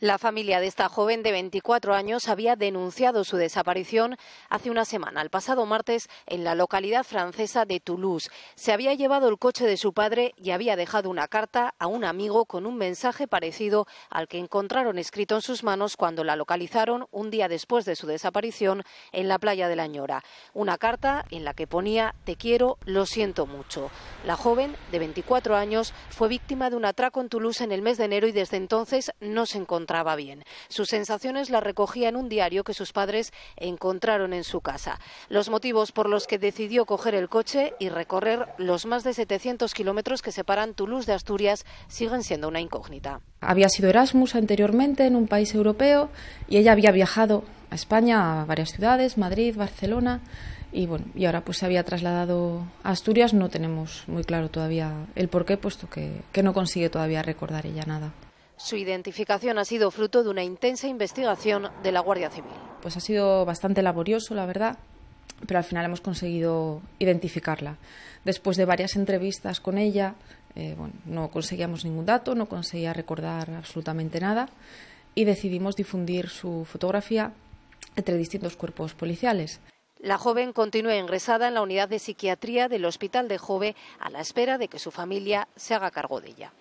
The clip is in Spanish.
La familia de esta joven de 24 años había denunciado su desaparición hace una semana, el pasado martes, en la localidad francesa de Toulouse. Se había llevado el coche de su padre y había dejado una carta a un amigo con un mensaje parecido al que encontraron escrito en sus manos cuando la localizaron un día después de su desaparición en la playa de La Ñora. Una carta en la que ponía Te quiero, lo siento mucho. La joven, de 24 años, fue víctima de un atraco en Toulouse en el mes de enero y desde entonces no se encontró bien. Sus sensaciones las recogía en un diario que sus padres encontraron en su casa. Los motivos por los que decidió coger el coche y recorrer los más de 700 kilómetros que separan Toulouse de Asturias siguen siendo una incógnita. Había sido Erasmus anteriormente en un país europeo y ella había viajado a España, a varias ciudades, Madrid, Barcelona y bueno, y ahora pues se había trasladado a Asturias, no tenemos muy claro todavía el porqué, puesto que no consigue todavía recordar ella nada. Su identificación ha sido fruto de una intensa investigación de la Guardia Civil. Pues ha sido bastante laborioso, la verdad, pero al final hemos conseguido identificarla. Después de varias entrevistas con ella, eh, no conseguíamos ningún dato, no conseguía recordar absolutamente nada y decidimos difundir su fotografía entre distintos cuerpos policiales. La joven continúa ingresada en la unidad de psiquiatría del Hospital de Jove a la espera de que su familia se haga cargo de ella.